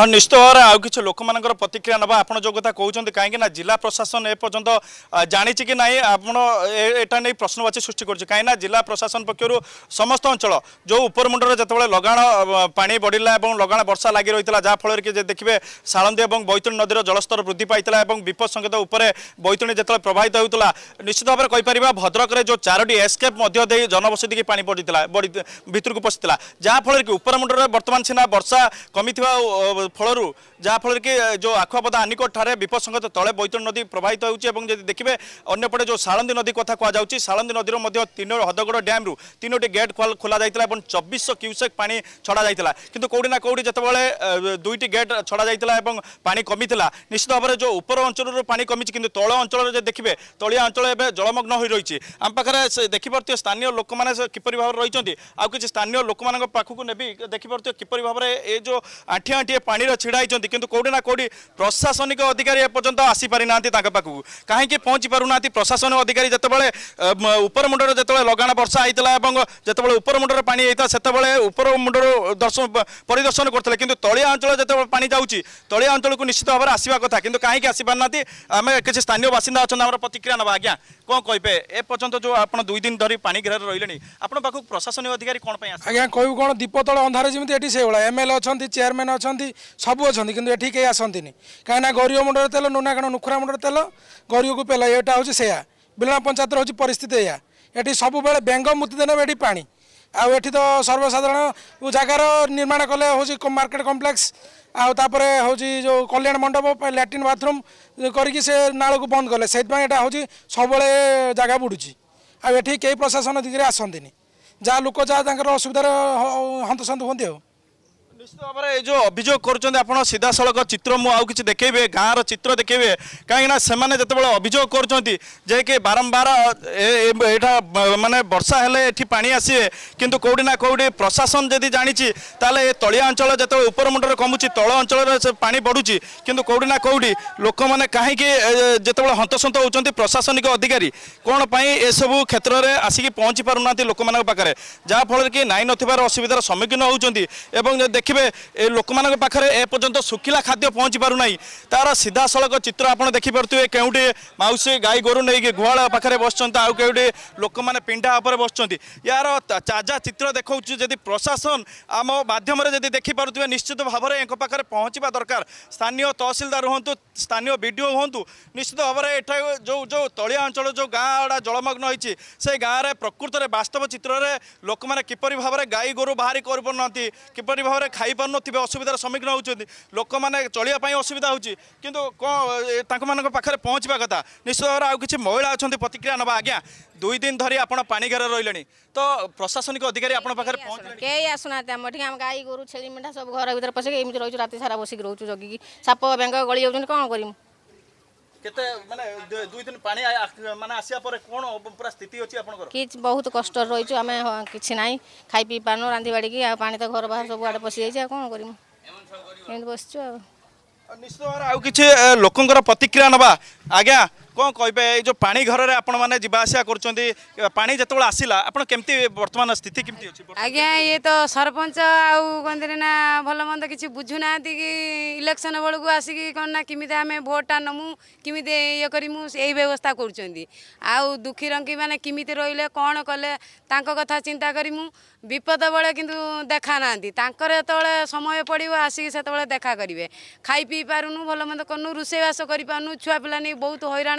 ह निश्चित भएर आउँक लोक म प्रतिक्रिया नो कथा कहाँ किना जाला प्रशासन ए पर्न्त जाने कि नै आपा नै प्रश्नवाची सृष्टि कहीँक जिल्ला प्रशासन पक्ष समस्त अञ्चल जो उपमुण्डले जति बेला लगाण पाइ बढ्ला बर्षा लागिरहेला जहाँफल देखियो साणन्दी बैतु नदी र जलस्तर वृद्धि पाइला विपद सङ्केत उप बैतु जति प्रवाहित हुन्छ निश्चित भावना भद्रकै जो चारोट एसकेपनबसीक भित्र पसिला जाफलक उपरमुले बर्तन सिना वर्षा कमिथ्यो ফলরু যাফলের কি যে আখুয়াপদা আনিকটঠারে বিপদসঙ্গত তলে বৈতরণ নদী প্রবাহিত হচ্ছে এবং যদি দেখবে অন্যপটে যে সাড়ন্দী নদী কথা কুযাচ্ছে সাড়ন্দী নদীর মধ্যে তিন হদগড় ড্যাম্রু তিনোটি গেট খোলা যাই এবং চব্বিশ কিউসেক পা ছড়া যাই কিন্তু কোটি না কোটি যেতবে দুইটি গেট ছড়া যাই এবং পা কমি নিশ্চিত ভাবে যে উপর অঞ্চলর পা কমিছে কিন্তু তল অঞ্চলের যে দেখবে তলিয়া অঞ্চল এবে জলমগ্ন হয়ে রয়েছে আম পাখে দেখিপারে স্থানীয় লোক মানে কিপর ভাবে রয়েছেন আউ কিছু স্থানীয় লোক পাখক নেবি দেখিপারে কিপর ভাবে এই যে আঁঠি আঁঠিয়ে पाँर छिडाहु के कोही प्रशासनिक अधिकारी आसपारि नाखुक काहीँकि पहुँच प्रशासन अधिकारी अधिकवे उपमुडर जति बेला लगाण वर्षा हैलामु पाइला मुड परिदर्शन गर्दै किन तरिया अञ्चल जति पाँच जान्छ तिया को निश्चित भावना आसि कथाैक आसिपारमे स्थानीय बासिन्दा अनि प्रतिक्रिया ना जो कहिबेन्यन्त दुई दिन धरिघ रहिले आएको प्रशासनिक अधिक अब कि कहाँ दीपतल अन्धारिभला एमएलए चेयरमैन अनि ସବୁ ଅଛନ୍ତି କିନ୍ତୁ ଏଠି କେହି ଆସନ୍ତିନି କାହିଁକିନା ଗରିବ ମୁଣ୍ଡରେ ତେଲ ନୁନା କ'ଣ ନୁଖୁରା ମୁଣ୍ଡରେ ତେଲ ଗରିବକୁ ପେଲା ଏଇଟା ହେଉଛି ସେଇଆ ବିଲଣା ପଞ୍ଚାୟତର ହେଉଛି ପରିସ୍ଥିତି ଏଇଆ ଏଠି ସବୁବେଳେ ବେଙ୍ଗ ମୁତି ଦେଲେ ଏଠି ପାଣି ଆଉ ଏଠି ତ ସର୍ବସାଧାରଣ ଜାଗାର ନିର୍ମାଣ କଲେ ହେଉଛି ମାର୍କେଟ କମ୍ପ୍ଲେକ୍ସ ଆଉ ତାପରେ ହେଉଛି ଯେଉଁ କଲ୍ୟାଣ ମଣ୍ଡପ ଲାଟ୍ରିନ୍ ବାଥରୁମ୍ କରିକି ସେ ନାଳକୁ ବନ୍ଦ କଲେ ସେଇଥିପାଇଁ ଏଇଟା ହେଉଛି ସବୁବେଳେ ଜାଗା ବୁଡ଼ୁଛି ଆଉ ଏଠି କେହି ପ୍ରଶାସନ ଦିଗରେ ଆସନ୍ତିନି ଯାହା ଲୋକ ଯାହା ତାଙ୍କର ଅସୁବିଧାରେ ହନ୍ତସନ୍ତ ହୁଅନ୍ତି ଆଉ ନିଶ୍ଚିତ ଭାବରେ ଏ ଯେଉଁ ଅଭିଯୋଗ କରୁଛନ୍ତି ଆପଣ ସିଧାସଳଖ ଚିତ୍ର ମୁଁ ଆଉ କିଛି ଦେଖେଇବେ ଗାଁର ଚିତ୍ର ଦେଖେଇବେ କାହିଁକିନା ସେମାନେ ଯେତେବେଳେ ଅଭିଯୋଗ କରୁଛନ୍ତି ଯେକି ବାରମ୍ବାର ଏଇଟା ମାନେ ବର୍ଷା ହେଲେ ଏଠି ପାଣି ଆସିବେ କିନ୍ତୁ କେଉଁଠି ନା କେଉଁଠି ପ୍ରଶାସନ ଯଦି ଜାଣିଛି ତାହେଲେ ଏ ତଳିଆ ଅଞ୍ଚଳ ଯେତେବେଳେ ଉପର ମୁଣ୍ଡରେ କମୁଛି ତଳ ଅଞ୍ଚଳରେ ସେ ପାଣି ବଢ଼ୁଛି କିନ୍ତୁ କେଉଁଠି ନା କେଉଁଠି ଲୋକମାନେ କାହିଁକି ଯେତେବେଳେ ହନ୍ତସନ୍ତ ହେଉଛନ୍ତି ପ୍ରଶାସନିକ ଅଧିକାରୀ କ'ଣ ପାଇଁ ଏସବୁ କ୍ଷେତ୍ରରେ ଆସିକି ପହଞ୍ଚି ପାରୁନାହାନ୍ତି ଲୋକମାନଙ୍କ ପାଖରେ ଯାହାଫଳରେ କି ନାଇଁ ନଥିବାର ଅସୁବିଧାର ସମ୍ମୁଖୀନ ହେଉଛନ୍ତି ଏବଂ ଦେଖ দেখবে ଏ ଲୋକମାନଙ୍କ ପାଖରେ ଏପର୍ଯ୍ୟନ୍ତ ଶୁଖିଲା ଖାଦ୍ୟ ପହଞ୍ଚି ପାରୁନାହିଁ ତାର ସିଧାସଳଖ ଚିତ୍ର ଆପଣ ଦେଖିପାରୁଥିବେ କେଉଁଠି ମାଉସୀ ଗାଈ ଗୋରୁ ନେଇକି ଗୁହାଳ ପାଖରେ ବସିଛନ୍ତି ଆଉ କେଉଁଠି ଲୋକମାନେ ପିଣ୍ଡା ଉପରେ ବସିଛନ୍ତି ୟାର ତାଜା ଚିତ୍ର ଦେଖାଉଛି ଯଦି ପ୍ରଶାସନ ଆମ ମାଧ୍ୟମରେ ଯଦି ଦେଖିପାରୁଥିବେ ନିଶ୍ଚିତ ଭାବରେ ୟାଙ୍କ ପାଖରେ ପହଞ୍ଚିବା ଦରକାର ସ୍ଥାନୀୟ ତହସିଲଦାର ହୁଅନ୍ତୁ ସ୍ଥାନୀୟ ବି ଡି ଓ ହୁଅନ୍ତୁ ନିଶ୍ଚିତ ଭାବରେ ଏଠାରେ ଯେଉଁ ଯେଉଁ ତଳିଆ ଅଞ୍ଚଳ ଯେଉଁ ଗାଁଗୁଡ଼ା ଜଳମଗ୍ନ ହୋଇଛି ସେ ଗାଁରେ ପ୍ରକୃତରେ ବାସ୍ତବ ଚିତ୍ରରେ ଲୋକମାନେ କିପରି ଭାବରେ ଗାଈ ଗୋରୁ ବାହାରି କରିପାରୁନାହାନ୍ତି କିପରି ଭାବରେ खाइ पर्नु असुविधार सम्मुखीन हुन्छ लोक मैले चलिपू असुविधा हुन्छ किन पाखरे पहुँच कथा निश्चित भएर किछ महिला अब प्रतिक्रिया धरि दुईदिन पानी घर रहलनी तो प्रशासनिक अधिकरी पाखरे पहुँच केही आसुना गाय गोरु पसे सबै घरभित्र पसेको राति सारा बसिक रोगिक साप बेङ गाउँछ कोन करिम କେତେ ମାନେ ଦୁଇ ଦିନ ପାଣି ମାନେ ଆସିବା ପରେ କ'ଣ ପୁରା ସ୍ଥିତି ଅଛି ଆପଣଙ୍କର କିଛି ବହୁତ କଷ୍ଟ ରହିଛୁ ଆମେ କିଛି ନାହିଁ ଖାଇ ପିଇ ପାରୁନୁ ରାନ୍ଧି ବାଡ଼ିକି ଆଉ ପାଣି ତ ଘର ବାହାର ସବୁ ଆଡ଼େ ପଶିଯାଇଛି ଆଉ କ'ଣ କରିବୁ ଏମିତି ବସିଛୁ ଆଉ ନିଶ୍ଚିତ ଭାବରେ ଆଉ କିଛି ଲୋକଙ୍କର ପ୍ରତିକ୍ରିୟା ନେବା ଆଜ୍ଞା କ'ଣ କହିବେ ଏଇ ଯେଉଁ ପାଣି ଘରରେ ଆପଣମାନେ ଯିବା ଆସିବା କରୁଛନ୍ତି ପାଣି ଯେତେବେଳେ ଆସିଲା ଆପଣ କେମିତି ବର୍ତ୍ତମାନ ସ୍ଥିତି କେମିତି ଅଛି ଆଜ୍ଞା ଇଏ ତ ସରପଞ୍ଚ ଆଉ କହନ୍ତିନି ନା ଭଲ ମନ୍ଦ କିଛି ବୁଝୁନାହାନ୍ତି କି ଇଲେକ୍ସନ୍ ବେଳକୁ ଆସିକି କ'ଣ ନା କେମିତି ଆମେ ଭୋଟ୍ଟା ନମୁ କେମିତି ଇଏ କରିମୁ ଏଇ ବ୍ୟବସ୍ଥା କରୁଛନ୍ତି ଆଉ ଦୁଃଖୀ ରଙ୍ଗୀ ମାନେ କେମିତି ରହିଲେ କ'ଣ କଲେ ତାଙ୍କ କଥା ଚିନ୍ତା କରିମୁ ବିପଦ ବେଳେ କିନ୍ତୁ ଦେଖା ନାହାନ୍ତି ତାଙ୍କର ଯେତେବେଳେ ସମୟ ପଡ଼ିବ ଆସିକି ସେତେବେଳେ ଦେଖା କରିବେ ଖାଇ ପିଇ ପାରୁନୁ ଭଲ ମନ୍ଦ କରୁନୁ ରୋଷେଇବାସ କରିପାରୁନୁ ଛୁଆପିଲା ନେଇ ବହୁତ ହଇରାଣ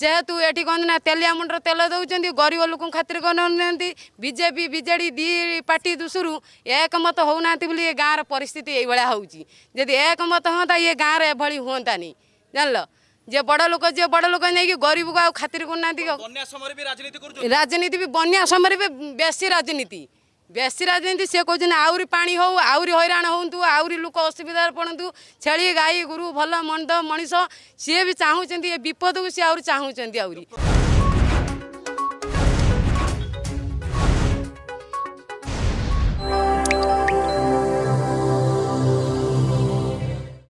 ଯେହେତୁ ଏଠି କ'ଣ ନା ତେଲିଆ ମୁଣ୍ଡର ତେଲ ଦେଉଛନ୍ତି ଗରିବ ଲୋକଙ୍କୁ ଖାତିରେ କରୁନାହାନ୍ତି ବିଜେପି ବିଜେଡ଼ି ଦୁଇ ପାର୍ଟି ଦୋଷରୁ ଏକମତ ହେଉନାହାନ୍ତି ବୋଲି ଏ ଗାଁର ପରିସ୍ଥିତି ଏଇଭଳିଆ ହେଉଛି ଯଦି ଏକମତ ହୁଅନ୍ତା ଇଏ ଗାଁରେ ଏଭଳି ହୁଅନ୍ତାନି ଜାଣିଲ ଯିଏ ବଡ଼ ଲୋକ ଯିଏ ବଡ଼ ଲୋକ ନେଇକି ଗରିବକୁ ଆଉ ଖାତିରେ କରୁନାହାନ୍ତି ରାଜନୀତି ବି ବନ୍ୟା ସମୟରେ ବି ବେଶୀ ରାଜନୀତି ବେଶୀରା ରାଜନୀତି ସିଏ କହୁଛନ୍ତି ଆହୁରି ପାଣି ହେଉ ଆହୁରି ହଇରାଣ ହୁଅନ୍ତୁ ଆହୁରି ଲୋକ ଅସୁବିଧାରେ ପଡ଼ନ୍ତୁ ଛେଳି ଗାଈ ଗୋରୁ ଭଲ ମନ୍ଦ ମଣିଷ ସିଏ ବି ଚାହୁଁଛନ୍ତି ଏ ବିପଦକୁ ସିଏ ଆହୁରି ଚାହୁଁଛନ୍ତି ଆହୁରି